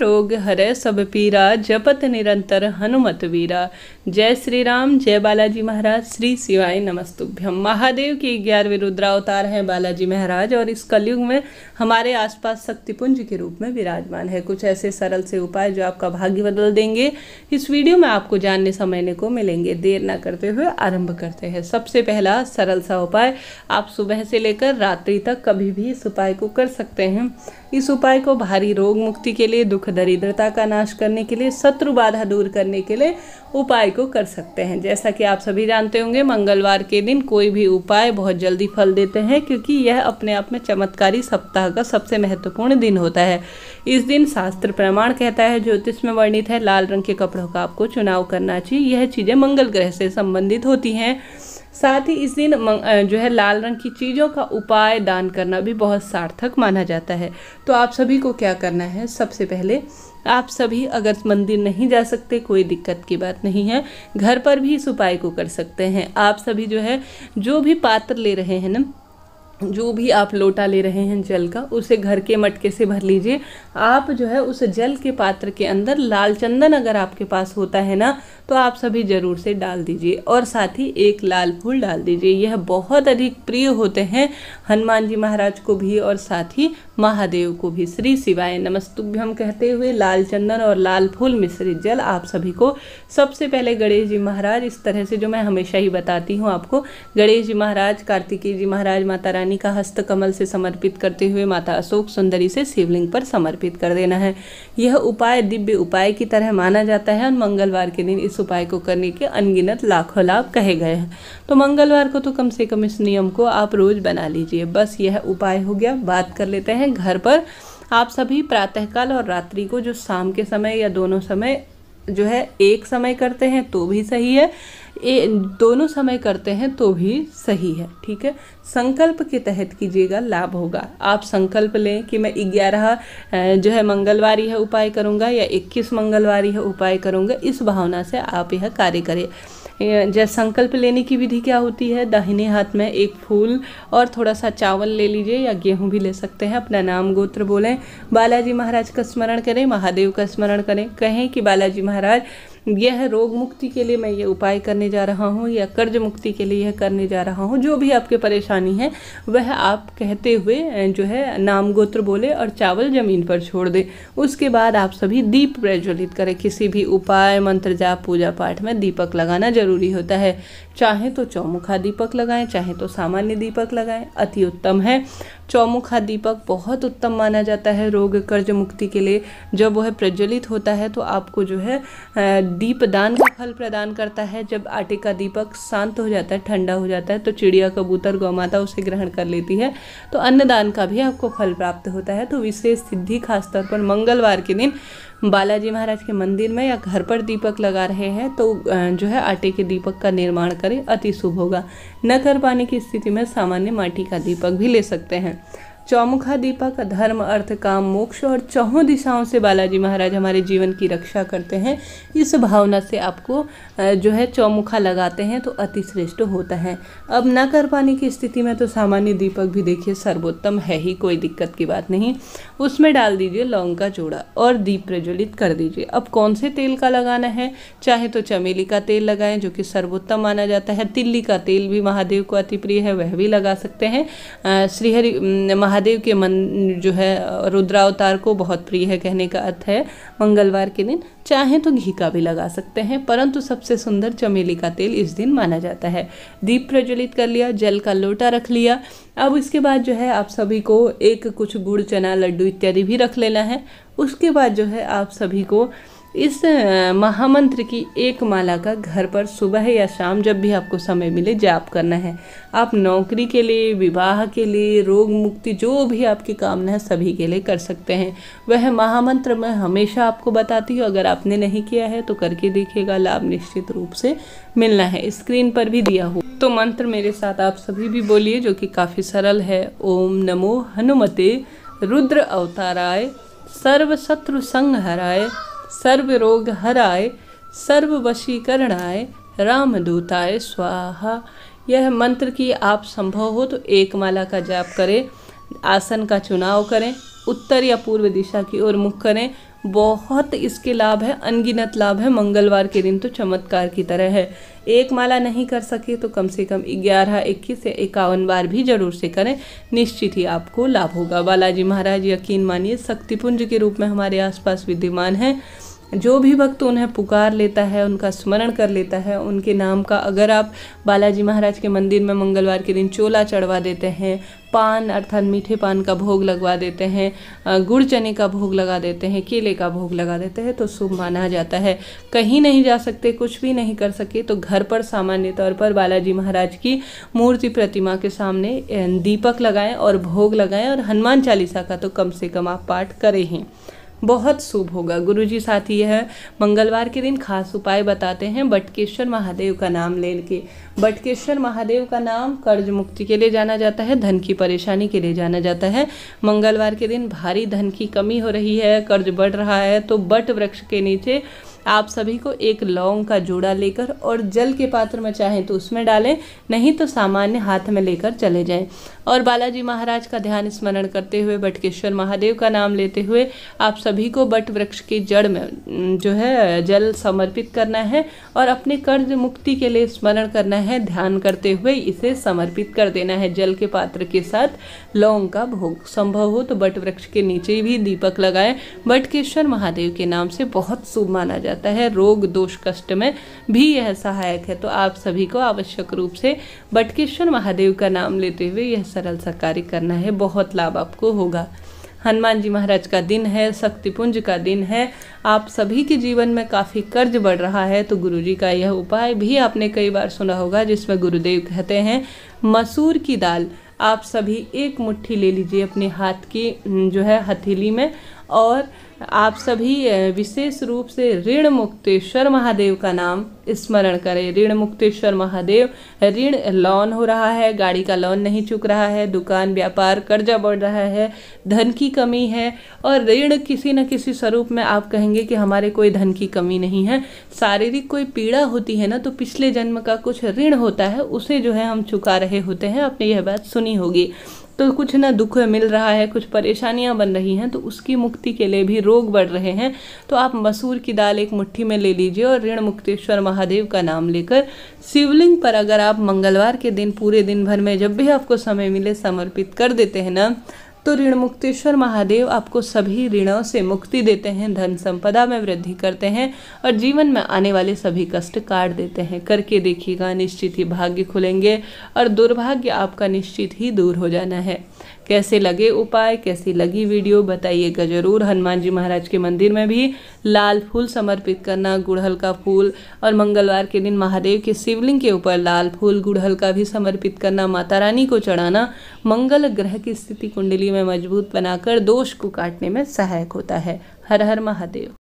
रोग हरे सब पीरा जपत निरंतर हनुमत वीरा जय श्री राम जय बालाजी महाराज श्री शिवाय नमस्तुभ्यम महादेव की ग्यारहवें रुद्रावतार हैं बालाजी महाराज और इस कलयुग में हमारे आसपास शक्तिपुंज के रूप में विराजमान है कुछ ऐसे सरल से उपाय जो आपका भाग्य बदल देंगे इस वीडियो में आपको जानने समझने को मिलेंगे देर ना करते हुए आरंभ करते हैं सबसे पहला सरल सा उपाय आप सुबह से लेकर रात्रि तक कभी भी इस उपाय को कर सकते हैं इस उपाय को भारी रोग मुक्ति के लिए दुख दरिद्रता का नाश करने के लिए शत्रु बाधा दूर करने के लिए उपाय को कर सकते हैं जैसा कि आप सभी जानते होंगे मंगलवार के दिन कोई भी उपाय बहुत जल्दी फल देते हैं क्योंकि यह अपने आप में चमत्कारी सप्ताह का सबसे महत्वपूर्ण दिन होता है इस दिन शास्त्र प्रमाण कहता है ज्योतिष में वर्णित है लाल रंग के कपड़ों का आपको चुनाव करना चाहिए यह चीज़ें मंगल ग्रह से संबंधित होती हैं साथ ही इस दिन जो है लाल रंग की चीज़ों का उपाय दान करना भी बहुत सार्थक माना जाता है तो आप सभी को क्या करना है सबसे पहले आप सभी अगर मंदिर नहीं जा सकते कोई दिक्कत की बात नहीं है घर पर भी इस उपाय को कर सकते हैं आप सभी जो है जो भी पात्र ले रहे हैं ना जो भी आप लोटा ले रहे हैं जल का उसे घर के मटके से भर लीजिए आप जो है उस जल के पात्र के अंदर लाल चंदन अगर आपके पास होता है ना तो आप सभी ज़रूर से डाल दीजिए और साथ ही एक लाल फूल डाल दीजिए यह बहुत अधिक प्रिय होते हैं हनुमान जी महाराज को भी और साथ ही महादेव को भी श्री शिवाय नमस्तुभ्यम कहते हुए लाल चंदन और लाल फूल मिश्रित जल आप सभी को सबसे पहले गणेश जी महाराज इस तरह से जो मैं हमेशा ही बताती हूँ आपको गणेश जी महाराज कार्तिकेय जी महाराज माता रानी का हस्त कमल से समर्पित करते हुए माता अशोक सुंदरी से शिवलिंग पर समर्पित कर देना है यह उपाय दिव्य उपाय की तरह माना जाता है और मंगलवार के दिन इस उपाय को करने के अनगिनत लाखों लाभ कहे गए हैं तो मंगलवार को तो कम से कम इस नियम को आप रोज़ बना लीजिए बस यह उपाय हो गया बात कर लेते हैं हैं घर पर आप सभी प्रातःकाल और रात्रि को जो शाम के समय या दोनों समय जो है एक समय करते हैं तो भी सही है ए, दोनों समय करते हैं तो भी सही है ठीक है संकल्प के तहत कीजिएगा लाभ होगा आप संकल्प लें कि मैं ग्यारह जो है मंगलवार यह उपाय करूंगा या इक्कीस मंगलवार है उपाय करूंगा इस भावना से आप यह कार्य करें जय संकल्प लेने की विधि क्या होती है दाहिने हाथ में एक फूल और थोड़ा सा चावल ले लीजिए या गेहूँ भी ले सकते हैं अपना नाम गोत्र बोलें बालाजी महाराज का स्मरण करें महादेव का स्मरण करें कहें कि बालाजी महाराज यह रोग मुक्ति के लिए मैं ये उपाय करने जा रहा हूँ या कर्ज मुक्ति के लिए यह करने जा रहा हूँ जो भी आपके परेशानी है वह आप कहते हुए जो है नाम गोत्र बोले और चावल ज़मीन पर छोड़ दें उसके बाद आप सभी दीप प्रज्वलित करें किसी भी उपाय मंत्र जाप पूजा पाठ में दीपक लगाना ज़रूरी होता है चाहे तो चौमुखा दीपक लगाएं चाहे तो सामान्य दीपक लगाएं अति उत्तम है चौमुखा दीपक बहुत उत्तम माना जाता है रोग कर्ज मुक्ति के लिए जब वह प्रज्वलित होता है तो आपको जो है दीपदान का फल प्रदान करता है जब आटे का दीपक शांत हो जाता है ठंडा हो जाता है तो चिड़िया कबूतर गौमाता उसे ग्रहण कर लेती है तो अन्नदान का भी आपको फल प्राप्त होता है तो विशेष सिद्धि खासतौर पर मंगलवार के दिन बालाजी महाराज के मंदिर में या घर पर दीपक लगा रहे हैं तो जो है आटे के दीपक का निर्माण करें अति शुभ होगा न कर पाने की स्थिति में सामान्य माटी का दीपक भी ले सकते हैं चौमुखा दीपक धर्म अर्थ काम मोक्ष और चौहों दिशाओं से बालाजी महाराज हमारे जीवन की रक्षा करते हैं इस भावना से आपको जो है चौमुखा लगाते हैं तो अति श्रेष्ठ होता है अब ना कर पाने की स्थिति में तो सामान्य दीपक भी देखिए सर्वोत्तम है ही कोई दिक्कत की बात नहीं उसमें डाल दीजिए लौंग का जोड़ा और दीप प्रज्वलित कर दीजिए अब कौन से तेल का लगाना है चाहे तो चमेली का तेल लगाएं जो कि सर्वोत्तम माना जाता है तिल्ली का तेल भी महादेव को अति प्रिय है वह भी लगा सकते हैं श्रीहरि महा महादेव के मन जो है रुद्रावतार को बहुत प्रिय है कहने का अर्थ है मंगलवार के दिन चाहें तो घी का भी लगा सकते हैं परंतु सबसे सुंदर चमेली का तेल इस दिन माना जाता है दीप प्रज्वलित कर लिया जल का लोटा रख लिया अब इसके बाद जो है आप सभी को एक कुछ गुड़ चना लड्डू इत्यादि भी रख लेना है उसके बाद जो है आप सभी को इस महामंत्र की एक माला का घर पर सुबह या शाम जब भी आपको समय मिले जाप करना है आप नौकरी के लिए विवाह के लिए रोग मुक्ति जो भी आपकी कामना है सभी के लिए कर सकते हैं वह महामंत्र मैं हमेशा आपको बताती हूँ अगर आपने नहीं किया है तो करके देखिएगा लाभ निश्चित रूप से मिलना है स्क्रीन पर भी दिया हो तो मंत्र मेरे साथ आप सभी भी बोलिए जो कि काफ़ी सरल है ओम नमो हनुमते रुद्र अवताराय सर्व संहराय सर्व रोग हराय सर्व वशीकरणाय दूताय स्वाहा यह मंत्र की आप संभव हो तो एक माला का जाप करें आसन का चुनाव करें उत्तर या पूर्व दिशा की ओर मुख करें बहुत इसके लाभ है अनगिनत लाभ है मंगलवार के दिन तो चमत्कार की तरह है एक माला नहीं कर सके तो कम से कम ग्यारह इक्कीस या इक्यावन बार भी जरूर से करें निश्चित ही आपको लाभ होगा बालाजी महाराज यकीन मानिए शक्तिपुंज के रूप में हमारे आसपास विद्यमान हैं जो भी भक्त उन्हें पुकार लेता है उनका स्मरण कर लेता है उनके नाम का अगर आप बालाजी महाराज के मंदिर में मंगलवार के दिन चोला चढ़वा देते हैं पान अर्थात मीठे पान का भोग लगवा देते हैं गुड़ चने का भोग लगा देते हैं केले का भोग लगा देते हैं तो शुभ माना जाता है कहीं नहीं जा सकते कुछ भी नहीं कर सके तो घर पर सामान्य तौर पर बालाजी महाराज की मूर्ति प्रतिमा के सामने दीपक लगाएं और भोग लगाएं और हनुमान चालीसा का तो कम से कम आप पाठ करें ही बहुत शुभ होगा गुरु जी साथ ही यह मंगलवार के दिन खास उपाय बताते हैं बटकेश्वर महादेव का नाम ले के बटकेश्वर महादेव का नाम कर्ज मुक्ति के लिए जाना जाता है धन की परेशानी के लिए जाना जाता है मंगलवार के दिन भारी धन की कमी हो रही है कर्ज बढ़ रहा है तो बट वृक्ष के नीचे आप सभी को एक लौंग का जोड़ा लेकर और जल के पात्र में चाहें तो उसमें डालें नहीं तो सामान्य हाथ में लेकर चले जाएं और बालाजी महाराज का ध्यान स्मरण करते हुए बटकेश्वर महादेव का नाम लेते हुए आप सभी को बट वृक्ष की जड़ में जो है जल समर्पित करना है और अपने कर्ज मुक्ति के लिए स्मरण करना है ध्यान करते हुए इसे समर्पित कर देना है जल के पात्र के साथ लौंग का भोग संभव हो तो बट वृक्ष के नीचे भी दीपक लगाएं बटकेश्वर महादेव के नाम से बहुत शुभ माना जाता जाता है रोग दोष कष्ट में भी यह सहायक है तो आप सभी को आवश्यक रूप से बटकेश्वर महादेव का नाम लेते हुए यह सरल सा कार्य करना है बहुत लाभ आपको होगा हनुमान जी महाराज का दिन है शक्तिपुंज का दिन है आप सभी के जीवन में काफ़ी कर्ज बढ़ रहा है तो गुरु जी का यह उपाय भी आपने कई बार सुना होगा जिसमें गुरुदेव कहते हैं मसूर की दाल आप सभी एक मुट्ठी ले लीजिए अपने हाथ की जो है हथेली में और आप सभी विशेष रूप से ऋण मुक्तेश्वर महादेव का नाम स्मरण करें ऋण मुक्तेश्वर महादेव ऋण लोन हो रहा है गाड़ी का लोन नहीं चुक रहा है दुकान व्यापार कर्जा बढ़ रहा है धन की कमी है और ऋण किसी न किसी स्वरूप में आप कहेंगे कि हमारे कोई धन की कमी नहीं है शारीरिक कोई पीड़ा होती है ना तो पिछले जन्म का कुछ ऋण होता है उसे जो है हम चुका रहे होते हैं आपने यह बात सुनी होगी तो कुछ ना दुख मिल रहा है कुछ परेशानियां बन रही हैं तो उसकी मुक्ति के लिए भी रोग बढ़ रहे हैं तो आप मसूर की दाल एक मुट्ठी में ले लीजिए और ऋण मुक्तेश्वर महादेव का नाम लेकर शिवलिंग पर अगर आप मंगलवार के दिन पूरे दिन भर में जब भी आपको समय मिले समर्पित कर देते हैं ना तो ऋण मुक्तेश्वर महादेव आपको सभी ऋणों से मुक्ति देते हैं धन संपदा में वृद्धि करते हैं और जीवन में आने वाले सभी कष्ट काट देते हैं करके देखिएगा निश्चित ही भाग्य खुलेंगे और दुर्भाग्य आपका निश्चित ही दूर हो जाना है कैसे लगे उपाय कैसी लगी वीडियो बताइएगा ज़रूर हनुमान जी महाराज के मंदिर में भी लाल फूल समर्पित करना गुड़हल का फूल और मंगलवार के दिन महादेव के शिवलिंग के ऊपर लाल फूल गुड़हल का भी समर्पित करना माता रानी को चढ़ाना मंगल ग्रह की स्थिति कुंडली में मजबूत बनाकर दोष को काटने में सहायक होता है हर हर महादेव